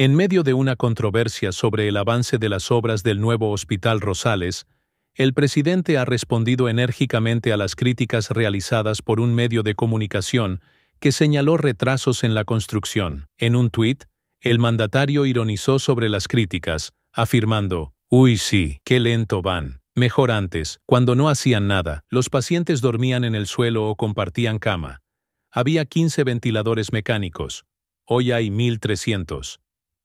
En medio de una controversia sobre el avance de las obras del nuevo Hospital Rosales, el presidente ha respondido enérgicamente a las críticas realizadas por un medio de comunicación que señaló retrasos en la construcción. En un tuit, el mandatario ironizó sobre las críticas, afirmando, Uy sí, qué lento van. Mejor antes, cuando no hacían nada, los pacientes dormían en el suelo o compartían cama. Había 15 ventiladores mecánicos. Hoy hay 1.300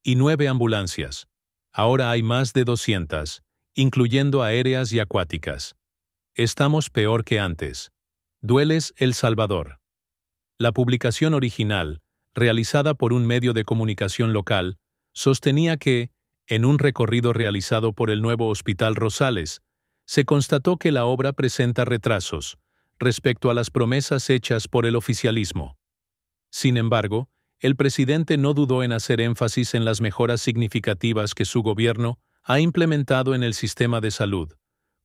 y nueve ambulancias. Ahora hay más de 200, incluyendo aéreas y acuáticas. Estamos peor que antes. Dueles El Salvador. La publicación original, realizada por un medio de comunicación local, sostenía que, en un recorrido realizado por el nuevo Hospital Rosales, se constató que la obra presenta retrasos respecto a las promesas hechas por el oficialismo. Sin embargo, el presidente no dudó en hacer énfasis en las mejoras significativas que su gobierno ha implementado en el sistema de salud,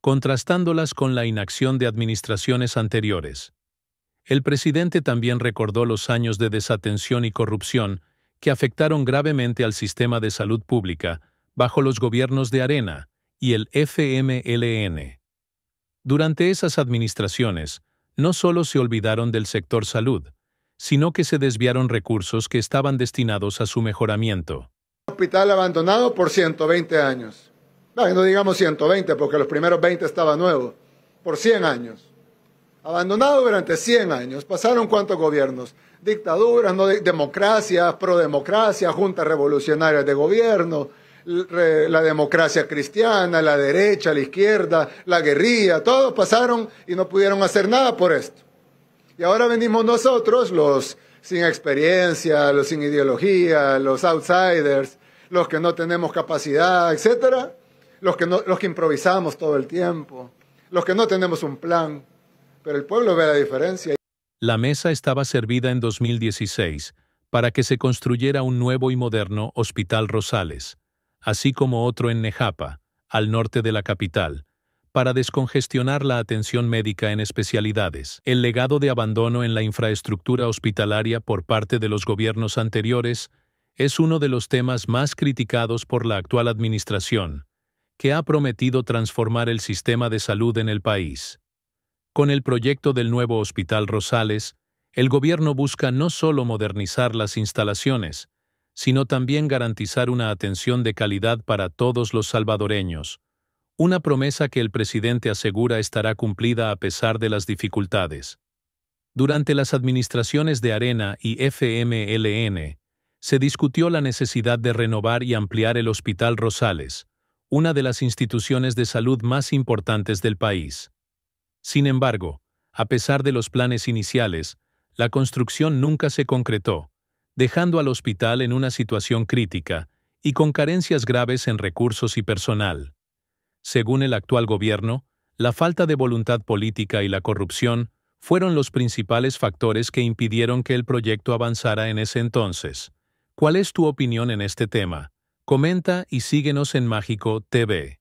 contrastándolas con la inacción de administraciones anteriores. El presidente también recordó los años de desatención y corrupción que afectaron gravemente al sistema de salud pública bajo los gobiernos de Arena y el FMLN. Durante esas administraciones, no solo se olvidaron del sector salud, sino que se desviaron recursos que estaban destinados a su mejoramiento. Hospital abandonado por 120 años. No, digamos 120 porque los primeros 20 estaban nuevos. Por 100 años. Abandonado durante 100 años. Pasaron cuántos gobiernos? Dictaduras, no democracias, prodemocracia, juntas revolucionarias de gobierno, la democracia cristiana, la derecha, la izquierda, la guerrilla, todos pasaron y no pudieron hacer nada por esto. Y ahora venimos nosotros, los sin experiencia, los sin ideología, los outsiders, los que no tenemos capacidad, etcétera, los que, los que improvisamos todo el tiempo, los que no tenemos un plan. Pero el pueblo ve la diferencia. La mesa estaba servida en 2016 para que se construyera un nuevo y moderno Hospital Rosales, así como otro en Nejapa, al norte de la capital, para descongestionar la atención médica en especialidades. El legado de abandono en la infraestructura hospitalaria por parte de los gobiernos anteriores es uno de los temas más criticados por la actual administración, que ha prometido transformar el sistema de salud en el país. Con el proyecto del nuevo Hospital Rosales, el gobierno busca no solo modernizar las instalaciones, sino también garantizar una atención de calidad para todos los salvadoreños, una promesa que el presidente asegura estará cumplida a pesar de las dificultades. Durante las administraciones de Arena y FMLN, se discutió la necesidad de renovar y ampliar el Hospital Rosales, una de las instituciones de salud más importantes del país. Sin embargo, a pesar de los planes iniciales, la construcción nunca se concretó, dejando al hospital en una situación crítica y con carencias graves en recursos y personal. Según el actual gobierno, la falta de voluntad política y la corrupción fueron los principales factores que impidieron que el proyecto avanzara en ese entonces. ¿Cuál es tu opinión en este tema? Comenta y síguenos en Mágico TV.